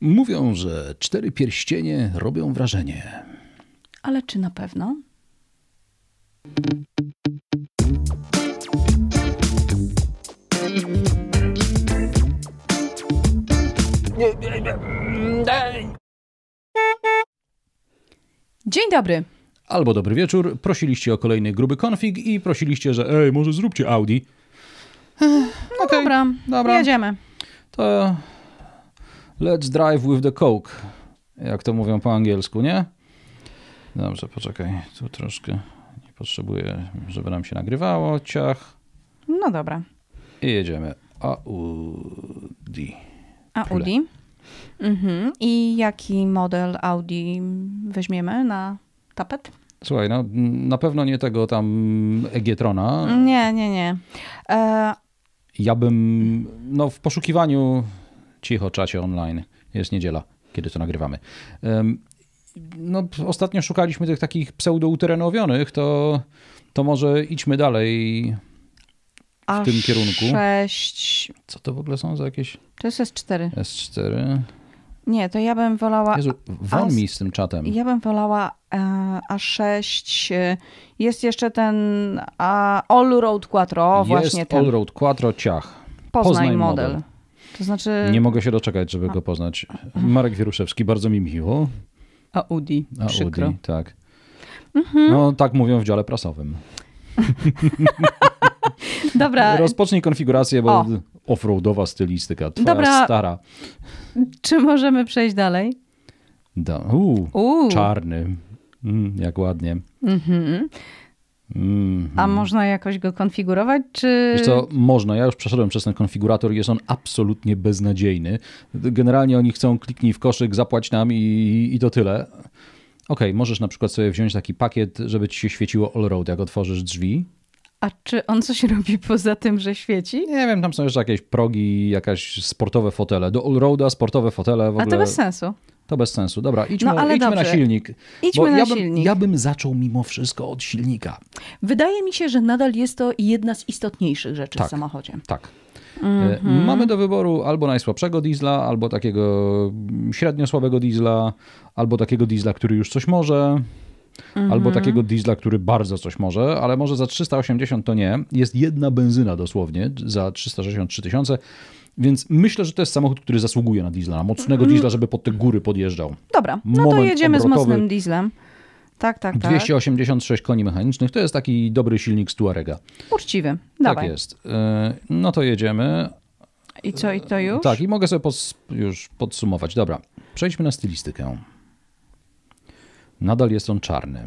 Mówią, że cztery pierścienie robią wrażenie. Ale czy na pewno? Dzień dobry. Albo dobry wieczór. Prosiliście o kolejny gruby konfig i prosiliście, że ej, może zróbcie Audi. no okay. dobra, dobra, jedziemy. To Let's drive with the coke. Jak to mówią po angielsku, nie? Dobrze, poczekaj. Tu troszkę nie potrzebuję, żeby nam się nagrywało. Ciach. No dobra. I jedziemy. Audi. Audi. Mhm. I jaki model Audi weźmiemy na tapet? Słuchaj, no, na pewno nie tego tam Egietrona. Nie, nie, nie. E... Ja bym no, w poszukiwaniu Cicho, czacie online. Jest niedziela, kiedy to nagrywamy. No, ostatnio szukaliśmy tych takich pseudouterenowionych, to, to może idźmy dalej w A tym kierunku. 6. Co to w ogóle są za jakieś. To jest S4. S4. Nie, to ja bym wolała. Jezu, won mi z tym czatem. Ja bym wolała e, A6. Jest jeszcze e, ten All Road Quattro, właśnie ten. All Road 4, ciach. Poznań, model. model. To znaczy... Nie mogę się doczekać, żeby A. go poznać. Marek Wieruszewski, bardzo mi miło. Udi. A przykro. tak. Mhm. No tak mówią w dziale prasowym. Dobra. Rozpocznij konfigurację, bo offroadowa stylistyka, twoja Dobra. stara. Czy możemy przejść dalej? Da. Czarny. Mm, jak ładnie. Mhm. Mm -hmm. A można jakoś go konfigurować, czy... Wiesz co, można. Ja już przeszedłem przez ten konfigurator i jest on absolutnie beznadziejny. Generalnie oni chcą kliknij w koszyk, zapłać nam i, i to tyle. Okej, okay, możesz na przykład sobie wziąć taki pakiet, żeby ci się świeciło all road, jak otworzysz drzwi a czy on coś robi poza tym, że świeci? Nie wiem, tam są jeszcze jakieś progi, jakieś sportowe fotele. Do Allroada sportowe fotele w ogóle. A to bez sensu. To bez sensu. Dobra, idźmy, no, idźmy na silnik. Idźmy na ja bym, silnik. Ja bym zaczął mimo wszystko od silnika. Wydaje mi się, że nadal jest to jedna z istotniejszych rzeczy tak, w samochodzie. Tak. Mm -hmm. Mamy do wyboru albo najsłabszego diesla, albo takiego średnio słabego diesla, albo takiego diesla, który już coś może mhm. albo takiego diesla, który bardzo coś może, ale może za 380 to nie. Jest jedna benzyna dosłownie za 363 tysiące. Więc myślę, że to jest samochód, który zasługuje na diesla, na mocnego mhm. diesla, żeby pod te góry podjeżdżał. Dobra, no Moment to jedziemy obrotowy. z mocnym dieslem. Tak, tak, tak. 286 koni mechanicznych to jest taki dobry silnik z Tuarega. Uczciwy, tak Dawaj. Tak jest. E, no to jedziemy. I co, i to e, już? Tak, i mogę sobie już podsumować. Dobra, przejdźmy na stylistykę. Nadal jest on czarny.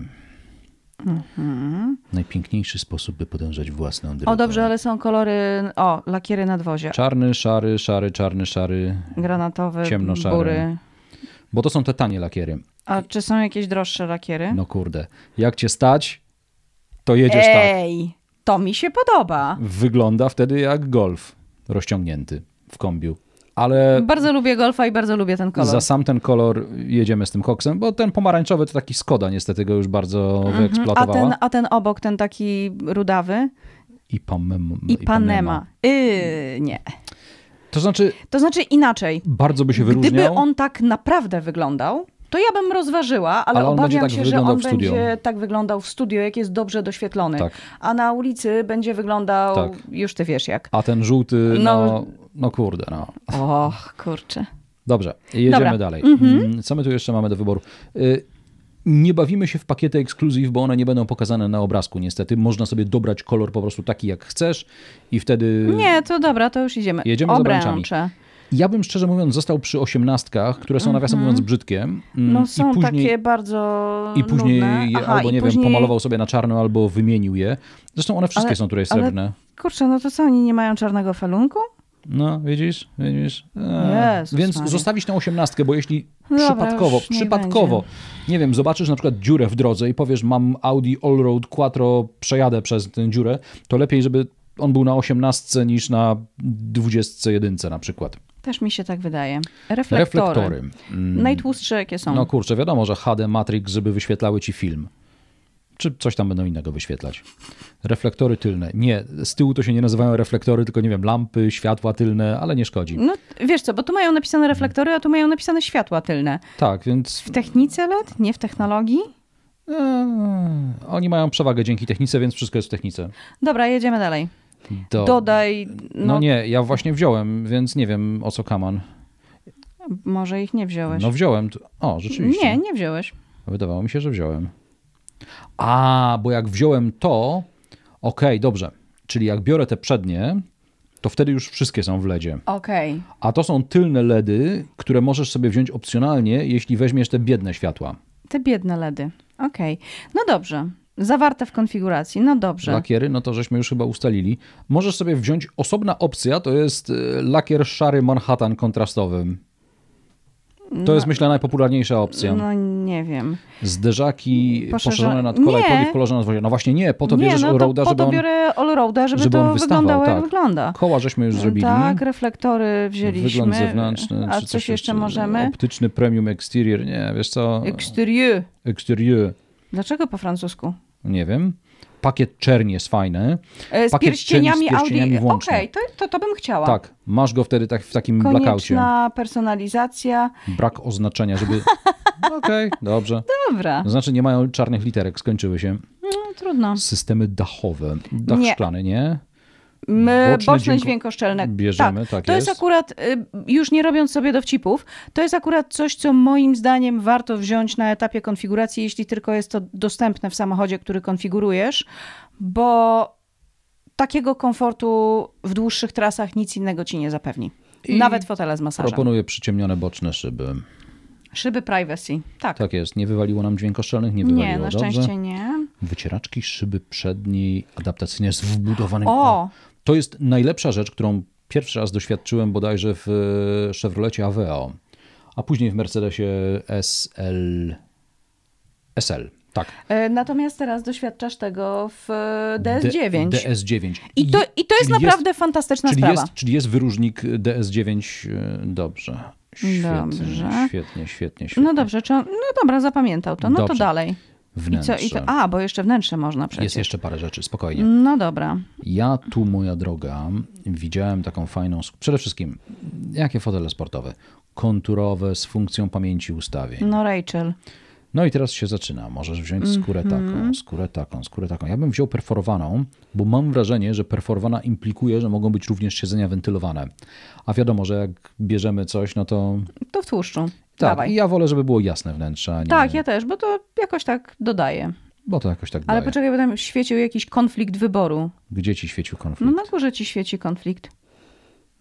Mhm. Najpiękniejszy sposób, by podążać własną drogą. O dobrze, ale są kolory, o, lakiery na dwozie. Czarny, szary, szary, czarny, szary. Granatowy, ciemno-szary. Bury. Bo to są te tanie lakiery. A czy są jakieś droższe lakiery? No kurde. Jak cię stać, to jedziesz Ej, tak. Ej, to mi się podoba. Wygląda wtedy jak golf rozciągnięty w kombiu ale... Bardzo lubię golfa i bardzo lubię ten kolor. Za sam ten kolor jedziemy z tym koksem, bo ten pomarańczowy to taki Skoda niestety go już bardzo mhm. wyeksploatowała. A ten, a ten obok, ten taki rudawy? i i Panema. Yy, nie. To znaczy... To znaczy inaczej. Bardzo by się wyróżniał. Gdyby on tak naprawdę wyglądał, to ja bym rozważyła, ale, ale obawiam tak się, że on będzie tak wyglądał w studio, jak jest dobrze doświetlony. Tak. A na ulicy będzie wyglądał, tak. już ty wiesz jak. A ten żółty no, no no kurde, no. Och, kurczę. Dobrze, jedziemy Dobra. dalej. Mhm. Mm, co my tu jeszcze mamy do wyboru? Y, nie bawimy się w pakiety ekskluzyw, bo one nie będą pokazane na obrazku, niestety. Można sobie dobrać kolor po prostu taki, jak chcesz, i wtedy. Nie, to dobra, to już idziemy. Jedziemy Obręcze. z obręczami. Ja bym szczerze mówiąc został przy osiemnastkach, które są nawiasem mm -hmm. mówiąc brzydkie. Mm, no są później, takie bardzo I później nudne. je Aha, albo, nie później... wiem, pomalował sobie na czarno, albo wymienił je. Zresztą one wszystkie ale, są tutaj srebrne. Ale, kurczę, no to co, oni nie mają czarnego felunku? No, widzisz? Widzisz? Jezus Więc zostawisz tę osiemnastkę, bo jeśli no Dobra, przypadkowo, nie przypadkowo, będzie. nie wiem, zobaczysz na przykład dziurę w drodze i powiesz, mam Audi Allroad Quattro, przejadę przez tę dziurę, to lepiej, żeby on był na osiemnastce niż na dwudziestce jedynce na przykład. Też mi się tak wydaje. Reflektory. Reflektory. Mm. Najtłustsze jakie są. No kurczę, wiadomo, że HD Matrix, żeby wyświetlały ci film czy coś tam będą innego wyświetlać. Reflektory tylne. Nie, z tyłu to się nie nazywają reflektory, tylko nie wiem, lampy, światła tylne, ale nie szkodzi. No wiesz co, bo tu mają napisane reflektory, a tu mają napisane światła tylne. Tak, więc. W technice LED, nie w technologii? Eee, oni mają przewagę dzięki technice, więc wszystko jest w technice. Dobra, jedziemy dalej. Do... Dodaj. No... no nie, ja właśnie wziąłem, więc nie wiem o co kaman. Może ich nie wziąłeś. No wziąłem. O, rzeczywiście. Nie, nie wziąłeś. Wydawało mi się, że wziąłem. A, bo jak wziąłem to, okej, okay, dobrze. Czyli jak biorę te przednie, to wtedy już wszystkie są w LEDzie. Okay. A to są tylne LEDy, które możesz sobie wziąć opcjonalnie, jeśli weźmiesz te biedne światła. Te biedne LEDy. Okej. Okay. No dobrze. Zawarte w konfiguracji, no dobrze. Lakiery, no to żeśmy już chyba ustalili. Możesz sobie wziąć osobna opcja, to jest y, lakier szary Manhattan kontrastowy. No, to jest no. myślę najpopularniejsza opcja. No nie wiem. Zderzaki Poszerza... poszerzone nad kolej, nie. w kolorze wozie. No właśnie nie, po to nie, bierzesz no Allroada, żeby on... biorę Allroada, żeby, żeby to wystawał, wyglądało tak. jak wygląda. Koła żeśmy już tak, zrobili. Tak, reflektory wzięliśmy. Wygląd zewnętrzny. A czy coś, jeszcze możemy? Optyczny premium exterior, nie, wiesz co? Exterior. Dlaczego po francusku? Nie wiem pakiet czerni jest fajny. E, z pakiet pierścieniami, czerni z pierścieniami Audi. Okej, okay, to, to, to bym chciała. Tak, masz go wtedy tak, w takim Konieczna blackoutie. personalizacja. Brak oznaczenia, żeby... Okej, okay, dobrze. Dobra. To znaczy nie mają czarnych literek, skończyły się. No, trudno. Systemy dachowe. Dach nie. szklany, nie? My boczne, boczne dźwiękoszczelne. Bierzemy, tak. tak to jest. jest akurat, y, już nie robiąc sobie dowcipów, to jest akurat coś, co moim zdaniem warto wziąć na etapie konfiguracji, jeśli tylko jest to dostępne w samochodzie, który konfigurujesz, bo takiego komfortu w dłuższych trasach nic innego ci nie zapewni. I Nawet fotele z masażem. Proponuję przyciemnione boczne szyby. Szyby privacy, tak. Tak jest. Nie wywaliło nam dźwiękoszczelnych, nie wywaliło. Nie, na szczęście Dobrze. nie. Wycieraczki, szyby przedniej, adaptacyjne z wbudowanym... O! o to jest najlepsza rzecz, którą pierwszy raz doświadczyłem bodajże w e, Chevrolecie Aveo, a później w Mercedesie SL. SL. Tak. E, natomiast teraz doświadczasz tego w DS9. E, D, DS9. I to, i to jest czyli naprawdę jest, fantastyczna czyli sprawa. Jest, czyli jest wyróżnik DS9 dobrze. Świetnie, dobrze. Świetnie, świetnie, no świetnie. No dobrze, czy on, no dobra, zapamiętał to. No dobrze. to dalej wnętrze. I co, i to, a, bo jeszcze wnętrze można przecież. Jest jeszcze parę rzeczy, spokojnie. No dobra. Ja tu, moja droga, widziałem taką fajną, przede wszystkim, jakie fotele sportowe? Konturowe, z funkcją pamięci ustawień. No Rachel. No i teraz się zaczyna. Możesz wziąć skórę mm -hmm. taką, skórę taką, skórę taką. Ja bym wziął perforowaną, bo mam wrażenie, że perforowana implikuje, że mogą być również siedzenia wentylowane. A wiadomo, że jak bierzemy coś, no to. To wtłuszczą. Tak, Dawaj. i ja wolę, żeby było jasne wnętrze. Nie... Tak, ja też, bo to jakoś tak dodaje. Bo to jakoś tak Ale daje. poczekaj, bo tam świecił jakiś konflikt wyboru. Gdzie ci świecił konflikt? No na górze ci świeci konflikt.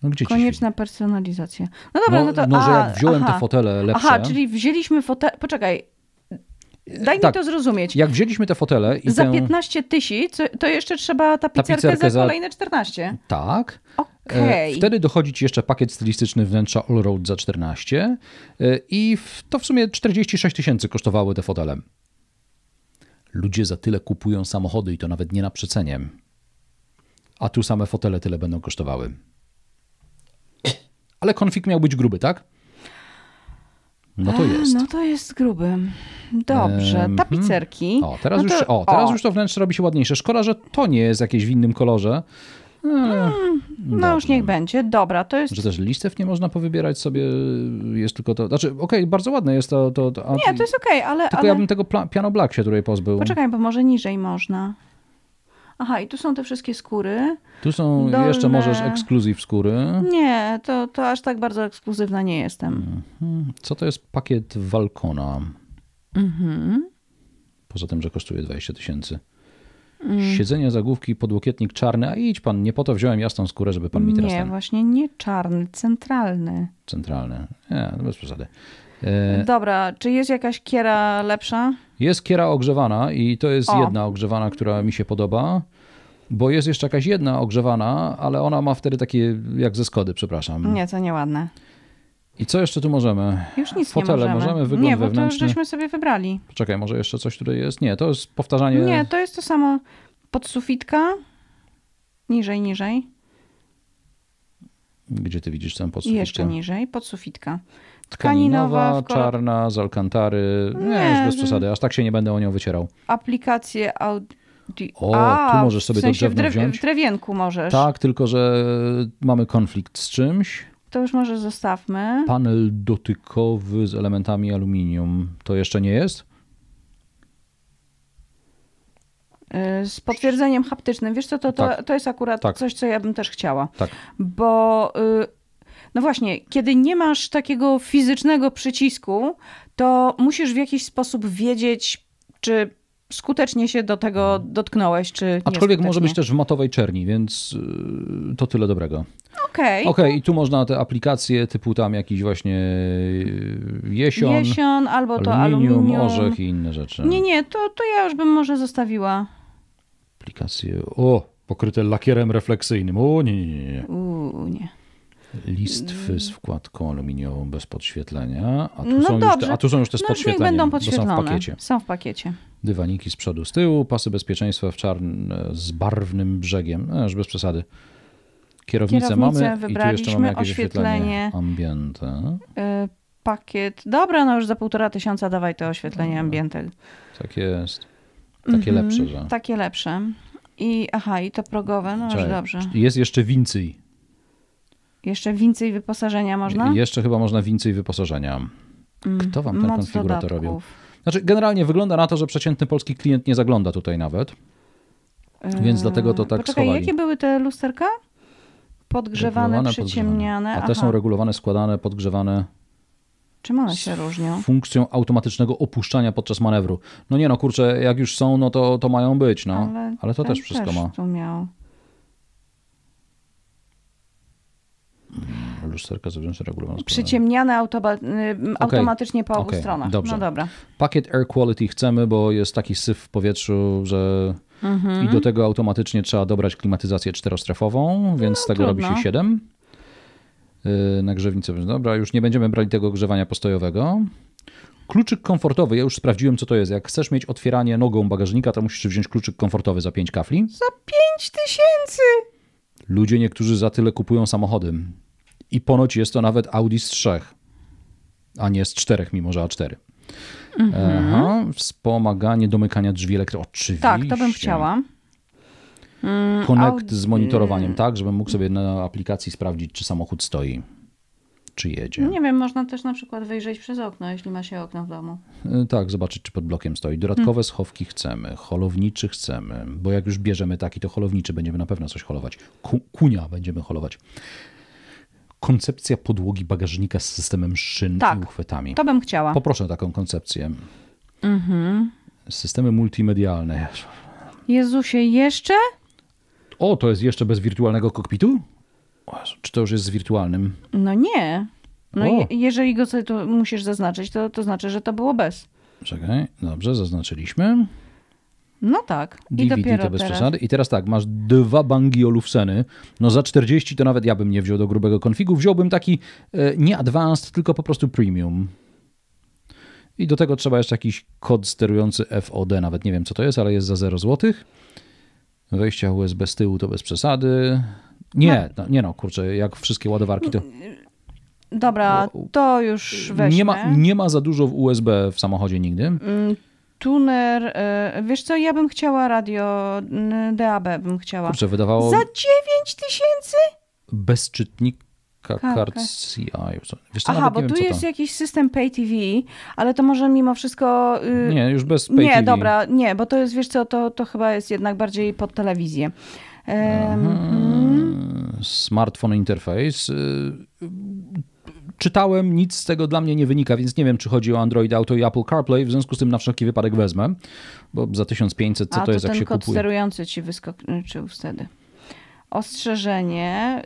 No, gdzie Konieczna personalizacja. No dobra, no, no to... No, że a, jak wziąłem aha, te fotele lepsze... Aha, czyli wzięliśmy fotele... Poczekaj, Daj tak, mi to zrozumieć. Jak wzięliśmy te fotele i Za tę... 15 tysięcy, to jeszcze trzeba tapicerkę, za kolejne 14. Tak. Okay. E, wtedy dochodzi ci jeszcze pakiet stylistyczny wnętrza Allroad za 14 e, i to w sumie 46 tysięcy kosztowały te fotele. Ludzie za tyle kupują samochody i to nawet nie na przecenie. A tu same fotele tyle będą kosztowały. Ale konfig miał być gruby, tak? No, no to jest. A, no to jest gruby. Dobrze, ehm, tapicerki. O, teraz, no to, już, o, teraz o. już to wnętrze robi się ładniejsze. Szkoda, że to nie jest jakieś w innym kolorze. E, mm, no dobrze. już niech będzie. Dobra, to jest... Że też listew nie można powybierać sobie, jest tylko to... Znaczy, okej, okay, bardzo ładne jest to... to, to nie, to jest okej, okay, ale... Tylko ale... ja bym tego pla- piano black się tutaj pozbył. Poczekaj, bo może niżej można. Aha, i tu są te wszystkie skóry. Tu są, Dolne... jeszcze możesz ekskluzyw skóry. Nie, to, to aż tak bardzo ekskluzywna nie jestem. Mhm. Co to jest pakiet Walkona? Mhm. Poza tym, że kosztuje 20 tysięcy. Mm. Siedzenie, zagłówki, podłokietnik czarny. A idź pan, nie po to wziąłem jasną skórę, żeby pan mi teraz... Nie, ten... właśnie nie czarny, centralny. Centralny. Nie, no bez przesady. E, Dobra, czy jest jakaś kiera lepsza? Jest kiera ogrzewana i to jest o. jedna ogrzewana, która mi się podoba. Bo jest jeszcze jakaś jedna ogrzewana, ale ona ma wtedy takie jak ze Skody, przepraszam. Nie, to nieładne. I co jeszcze tu możemy? Już nic Fotele, nie możemy. możemy wygląd nie, bo wewnętrzny. to już żeśmy sobie wybrali. Poczekaj, może jeszcze coś tutaj jest? Nie, to jest powtarzanie. Nie, to jest to samo. Podsufitka. Niżej, niżej. Gdzie ty widzisz ten podsufitkę? Jeszcze niżej, podsufitka tkaninowa, czarna, z alkantary. Nie, nie, już bez no. przesady, aż tak się nie będę o nią wycierał. Aplikacje audio. O, A, tu możesz sobie w sensie to drewno w, w drewienku możesz. Tak, tylko że mamy konflikt z czymś. To już może zostawmy. Panel dotykowy z elementami aluminium. To jeszcze nie jest? Y, z potwierdzeniem haptycznym. Wiesz co, to, to, tak. to jest akurat tak. coś, co ja bym też chciała. Tak. Bo y, no właśnie, kiedy nie masz takiego fizycznego przycisku, to musisz w jakiś sposób wiedzieć, czy skutecznie się do tego dotknąłeś, czy nie. Aczkolwiek może być też w matowej czerni, więc y, to tyle dobrego. Okej. Okay. Okej, okay, i tu można te aplikacje typu tam jakiś właśnie y, jesion, jesion albo to aluminium, orzech i inne rzeczy. Nie, nie, to, to ja już bym może zostawiła. Aplikacje, o, pokryte lakierem refleksyjnym, o nie, nie, nie. nie listwy z wkładką aluminiową bez podświetlenia, a tu, no są, już te, a tu są już te z no, podświetleniem, będą podświetlone. są w pakiecie. Są w pakiecie. Dywaniki z przodu, z tyłu, pasy bezpieczeństwa w czarn z barwnym brzegiem, no, e, już bez przesady. Kierownicę, Kierownicę mamy i tu jeszcze mamy jakieś oświetlenie ambiente. E, pakiet. Dobra, no już za półtora tysiąca dawaj to oświetlenie Dobra. ambiente. Tak jest. Takie mhm. lepsze, że... Takie lepsze. I aha, i to progowe, no Czekaj, już dobrze. Jest jeszcze więcej. Jeszcze więcej wyposażenia można? Jeszcze chyba można więcej wyposażenia. Mm, Kto wam ten Moc konfigurator dodatków. robił? Znaczy, generalnie wygląda na to, że przeciętny polski klient nie zagląda tutaj nawet. Yy... Więc dlatego to eee, tak Poczekaj, schowali. jakie były te lusterka? Podgrzewane, Regulowane, przyciemniane. A te Aha. są regulowane, składane, podgrzewane. Czym one się różnią? Funkcją automatycznego opuszczania podczas manewru. No nie no, kurczę, jak już są, no to, to mają być, no. Ale, Ale to też wszystko też ma. Tu miał. Lusterka zewnętrzna regulowana. Przyciemniane autoba- y, automatycznie okay. po obu okay. stronach. No dobrze. No dobra. Pakiet air quality chcemy, bo jest taki syf w powietrzu, że mhm. i do tego automatycznie trzeba dobrać klimatyzację czterostrefową, więc no, z tego trudno. robi się 7. Y, na grzewnicę, dobra, już nie będziemy brali tego grzewania postojowego. Kluczyk komfortowy, ja już sprawdziłem, co to jest. Jak chcesz mieć otwieranie nogą bagażnika, to musisz wziąć kluczyk komfortowy za 5 kafli. Za 5 tysięcy! Ludzie niektórzy za tyle kupują samochody. I ponoć jest to nawet Audi z trzech, a nie z czterech, mimo że A4. Mhm. Aha, wspomaganie domykania drzwi elektrycznych. Oczywiście. Tak, to bym chciała. Mm, Connect z monitorowaniem, tak, żebym mógł sobie na aplikacji sprawdzić, czy samochód stoi czy jedzie. No nie wiem, można też na przykład wyjrzeć przez okno, jeśli ma się okno w domu. E, tak, zobaczyć, czy pod blokiem stoi. Dodatkowe hmm. schowki chcemy, holowniczy chcemy, bo jak już bierzemy taki, to holowniczy będziemy na pewno coś holować. Ku kunia będziemy holować koncepcja podłogi bagażnika z systemem szyn tak, i uchwytami. To bym chciała. Poproszę taką koncepcję. Mhm. Systemy multimedialne. Jezusie, jeszcze? O, to jest jeszcze bez wirtualnego kokpitu? Czy to już jest z wirtualnym? No nie. No je, jeżeli go sobie tu musisz zaznaczyć, to, to znaczy, że to było bez. Czekaj, dobrze, zaznaczyliśmy. No tak. I DVD dopiero to bez teraz. przesady. I teraz tak, masz dwa bangi Olufseny. No za 40 to nawet ja bym nie wziął do grubego konfigu. Wziąłbym taki e, nie advanced, tylko po prostu premium. I do tego trzeba jeszcze jakiś kod sterujący FOD, nawet nie wiem co to jest, ale jest za 0 zł. Wejścia USB z tyłu to bez przesady. Nie, no. no. nie no, kurczę, jak wszystkie ładowarki to... Dobra, to już weźmy. Nie ma, nie ma za dużo w USB w samochodzie nigdy. Mm, tuner, e, wiesz co, ja bym chciała radio DAB, bym chciała. Kurczę, wydawało... Za 9 tysięcy? Bez czytnika kart CI. Wiesz, co, Aha, bo tu jest to. jakiś system Pay TV, ale to może mimo wszystko... Y, nie, już bez Pay nie, TV. Nie, dobra, nie, bo to jest, wiesz co, to, to chyba jest jednak bardziej pod telewizję. Ehm, smartphone interface. Y, czytałem, nic z tego dla mnie nie wynika, więc nie wiem, czy chodzi o Android Auto i Apple CarPlay. W związku z tym na wszelki wypadek wezmę, bo za 1500 co A, to, jest, jak się kupuje. A ten kod sterujący ci wyskoczył wtedy. Ostrzeżenie,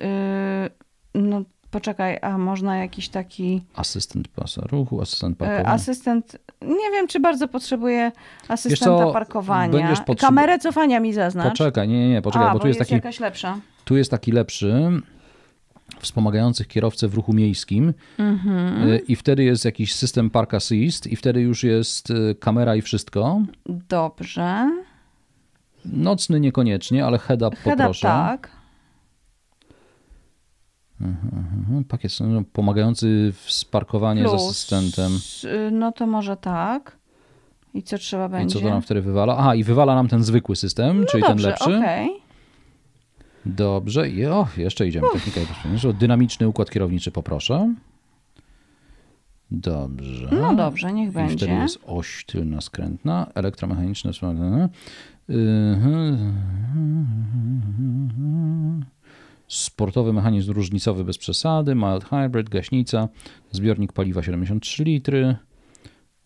yy, no poczekaj, a można jakiś taki. Asystent pasa ruchu, asystent y, parkowania. Asystent. Nie wiem, czy bardzo potrzebuje asystenta co, parkowania. Potrzeb... Kamerę cofania mi zaznacz. Poczekaj, nie, nie, nie poczekaj, a, bo, bo, tu jest, jest taki. jakaś lepsza. Tu jest taki lepszy, wspomagających kierowcę w ruchu miejskim mm i wtedy jest jakiś system Park Assist i wtedy już jest y, kamera i wszystko. Dobrze. Nocny niekoniecznie, ale head up head poproszę. Up, tak. Mhm, mhm. Pakiet no, pomagający w sparkowaniu z asystentem. Y, no to może tak. I co trzeba będzie? I co to nam wtedy wywala? Aha, i wywala nam ten zwykły system, no czyli dobrze, ten lepszy. Okay. Dobrze. I o, jeszcze idziemy. Technika o Dynamiczny układ kierowniczy poproszę. Dobrze. No dobrze, niech I będzie. Wtedy jest oś tylna skrętna, elektromechaniczna, Sportowy mechanizm różnicowy bez przesady, mild hybrid, gaśnica, zbiornik paliwa 73 litry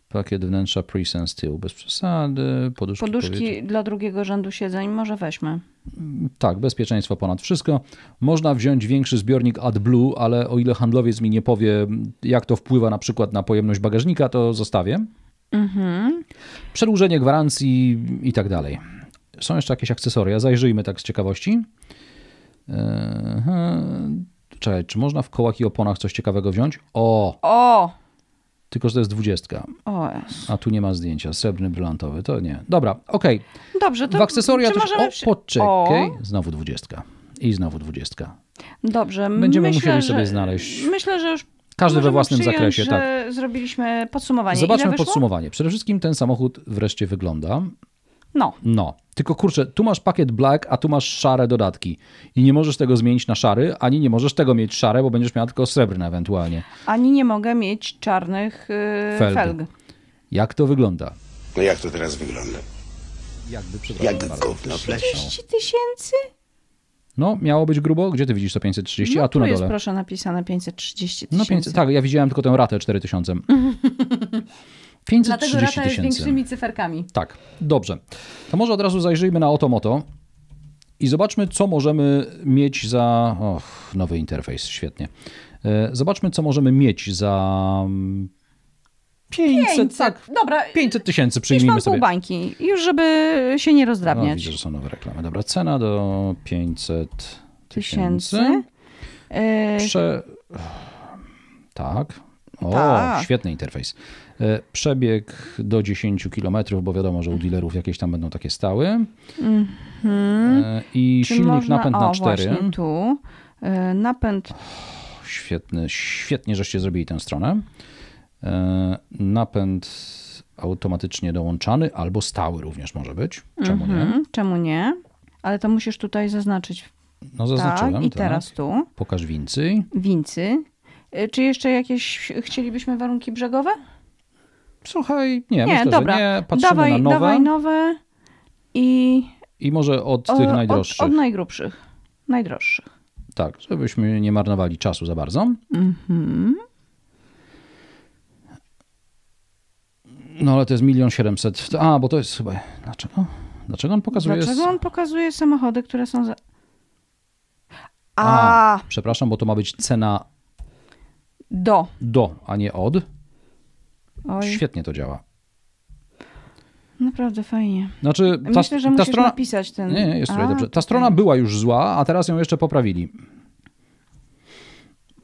pakiet wnętrza Prisen z tyłu, bez przesady. Poduszki, poduszki dla drugiego rzędu siedzeń może weźmy. Mm, tak, bezpieczeństwo ponad wszystko. Można wziąć większy zbiornik AdBlue, ale o ile handlowiec mi nie powie, jak to wpływa na przykład na pojemność bagażnika, to zostawię. Mhm. Przedłużenie gwarancji i tak dalej. Są jeszcze jakieś akcesoria, zajrzyjmy tak z ciekawości. Eee, hmm. Czekaj, czy można w kołach i oponach coś ciekawego wziąć? O! O! Tylko, że to jest dwudziestka. A tu nie ma zdjęcia. Srebrny, brylantowy. To nie. Dobra, okej. Okay. Dobrze, to W akcesoria to... Możemy... O, poczekaj. O. Znowu dwudziestka. I znowu dwudziestka. Dobrze. Będziemy myślę, musieli sobie znaleźć. Myślę, że już każdy we własnym przyjąć, zakresie, tak. Zrobiliśmy podsumowanie. Zobaczmy podsumowanie. Przede wszystkim ten samochód wreszcie wygląda. No. No. Tylko kurczę, tu masz pakiet black, a tu masz szare dodatki. I nie możesz tego zmienić na szary, ani nie możesz tego mieć szare, bo będziesz miał tylko srebrne ewentualnie. Ani nie mogę mieć czarnych yy, felg. felg. Jak to wygląda? No jak to teraz wygląda? Jakby, Jakby gówno tysięcy? No, miało być grubo. Gdzie ty widzisz to 530? No, a tu, tu na dole. jest proszę napisane 530 no, tysięcy. No 500, tak, ja widziałem tylko tę ratę 4000. 530 Dlatego rata jest większymi cyferkami. Tak, dobrze. To może od razu zajrzyjmy na Otomoto i zobaczmy, co możemy mieć za... Och, nowy interfejs, świetnie. E, zobaczmy, co możemy mieć za 500, mm, 500, tak. Dobra. 500 tysięcy przyjmijmy sobie. bańki, już żeby się nie rozdrabniać. No, widzę, że są nowe reklamy. Dobra, cena do 500 tysięcy. E, Prze... Tak. O, Ta. świetny interfejs. E, przebieg do 10 km, bo wiadomo, że u dealerów jakieś tam będą takie stały. Mm -hmm. I Czy silnik można... napęd na o, 4. tu. E, napęd. świetny, świetnie, żeście zrobili tę stronę. Napęd automatycznie dołączany albo stały również może być. Czemu mm -hmm. nie? Mhm. Czemu nie? Ale to musisz tutaj zaznaczyć. No zaznaczyłem. Tak, I tak. teraz tak. tu. Pokaż wincy. Wincy. Y, czy jeszcze jakieś chcielibyśmy warunki brzegowe? Słuchaj, nie, nie myślę, dobra. że nie. Patrzymy dawaj, na nowe. Dawaj nowe i... I może od o, tych najdroższych. Od, od, najgrubszych, najdroższych. Tak, żebyśmy nie marnowali czasu za bardzo. Mhm. No ale to jest milion siedemset. A, bo to jest chyba... Dlaczego? Dlaczego on pokazuje... Dlaczego on pokazuje samochody, które są za... A, A, przepraszam, bo to ma być cena do. Do, a nie od. Oj. Świetnie to działa. Naprawdę fajnie. Znaczy, ta, Myślę, że ta musisz strona... napisać ten... Nie, nie jest a, dobrze. Ta strona była już zła, a teraz ją jeszcze poprawili.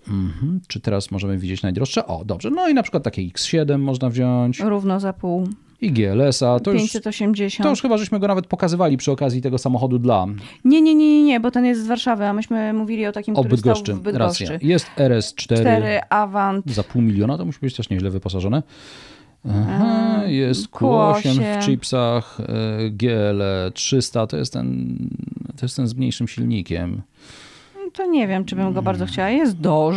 Mhm. Czy teraz możemy widzieć najdroższe? O, dobrze. No i na przykład takie X7 można wziąć. Równo za pół i GLS-a. To 580. Już, to już chyba żeśmy go nawet pokazywali przy okazji tego samochodu dla... Nie, nie, nie, nie, nie bo ten jest z Warszawy, a myśmy mówili o takim, o który Bydgoszczy. stał w Bydgoszczy. Racja. Jest RS4. 4 Avant. Za pół miliona to musi być też nieźle wyposażone. Aha, jest Q8 w chipsach, e, GL300 e to jest ten, to jest ten z mniejszym silnikiem. To nie wiem, czy bym go bardzo hmm. chciała. Jest Doż.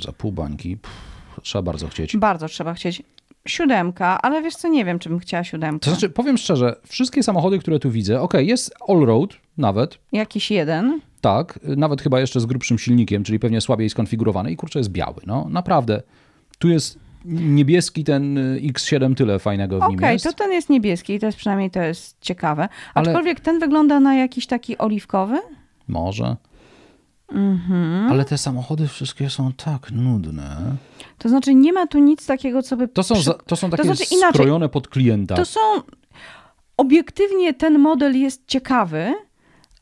Za pół bańki. Pff, trzeba bardzo chcieć. Bardzo trzeba chcieć siódemka, ale wiesz co, nie wiem, czy bym chciała siódemkę. To znaczy, powiem szczerze, wszystkie samochody, które tu widzę, ok, jest all-road nawet. Jakiś jeden. Tak, nawet chyba jeszcze z grubszym silnikiem, czyli pewnie słabiej skonfigurowany i kurczę jest biały, no naprawdę. Tu jest niebieski ten y, X7 tyle fajnego w okay, nim jest. Okej, to ten jest niebieski i to jest przynajmniej to jest ciekawe. Aczkolwiek ale... ten wygląda na jakiś taki oliwkowy? Może. Mhm. Ale te samochody wszystkie są tak nudne. To znaczy, nie ma tu nic takiego, co by. To są, przy... to są takie to znaczy, inaczej, skrojone pod klienta. To są. Obiektywnie ten model jest ciekawy,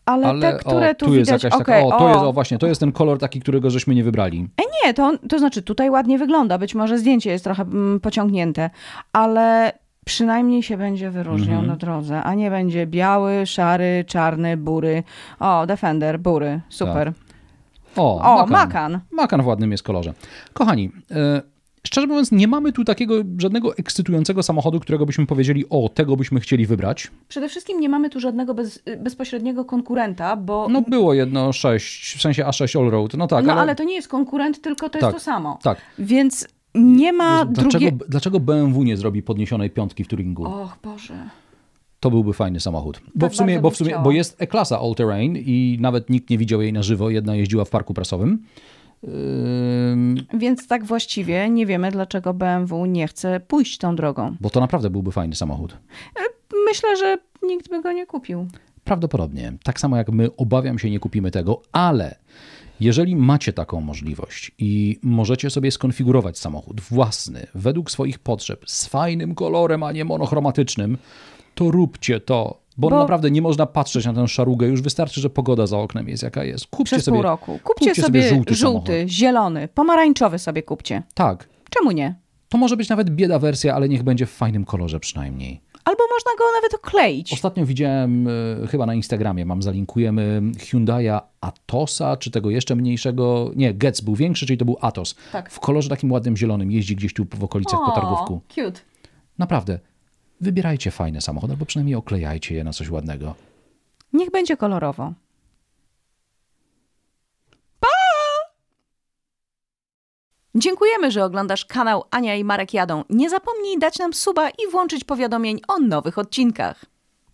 ale, ale te, które o, tu, tu widać, jest okay, taka, o, to o. jest, o właśnie, to jest ten kolor taki, którego żeśmy nie wybrali. E nie, to, to znaczy tutaj ładnie wygląda, być może zdjęcie jest trochę mm, pociągnięte, ale przynajmniej się będzie wyróżniał mm -hmm. na drodze, a nie będzie biały, szary, czarny, bury. O, Defender, bury, super. Tak. O, o makan. makan. Makan w ładnym jest kolorze. Kochani, e, Szczerze mówiąc, nie mamy tu takiego żadnego ekscytującego samochodu, którego byśmy powiedzieli, o, tego byśmy chcieli wybrać. Przede wszystkim nie mamy tu żadnego bez, bezpośredniego konkurenta, bo. No było jedno 6, w sensie A6 Allroad, no tak. No ale... ale to nie jest konkurent, tylko to tak, jest to samo. Tak. Więc nie ma Jezu, drugie... dlaczego, dlaczego BMW nie zrobi podniesionej piątki w Turingu? Och Boże to byłby fajny samochód. Bo tak w sumie, bo w sumie, bo jest E-klasa all-terrain i nawet nikt nie widział jej na żywo, jedna jeździła w parku prasowym. Więc tak właściwie nie wiemy, dlaczego BMW nie chce pójść tą drogą. Bo to naprawdę byłby fajny samochód. E, myślę, że nikt by go nie kupił. Prawdopodobnie. Tak samo jak my, obawiam się, nie kupimy tego, ale jeżeli macie taką możliwość i możecie sobie skonfigurować samochód własny, według swoich potrzeb, z fajnym kolorem, a nie monochromatycznym, to róbcie to. Bo, bo, naprawdę nie można patrzeć na tę szarugę, już wystarczy, że pogoda za oknem jest jaka jest. Kupcie Przez sobie, roku. Kupcie, kupcie sobie, sobie, żółty, żółty zielony, pomarańczowy sobie kupcie. Tak. Czemu nie? To może być nawet bieda wersja, ale niech będzie w fajnym kolorze przynajmniej. Albo można go nawet okleić. Ostatnio widziałem, e, chyba na Instagramie mam, zalinkujemy Hyundai Atosa, czy tego jeszcze mniejszego. Nie, Getz był większy, czyli to był Atos. Tak. W kolorze takim ładnym zielonym jeździ gdzieś tu w okolicach o, Kotargówku. cute. Naprawdę wybierajcie fajny samochód, albo przynajmniej oklejajcie je na coś ładnego. Niech będzie kolorowo. Pa! Dziękujemy, że oglądasz kanał Ania i Marek Jadą. Nie zapomnij dać nam suba i włączyć powiadomień o nowych odcinkach.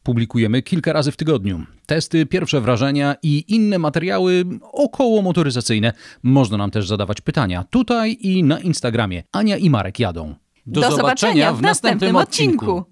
Publikujemy kilka razy w tygodniu. Testy, pierwsze wrażenia i inne materiały około motoryzacyjne. Można nam też zadawać pytania tutaj i na Instagramie. Ania i Marek jadą. Do, Do zobaczenia, zobaczenia, w następnym, następnym odcinku. odcinku.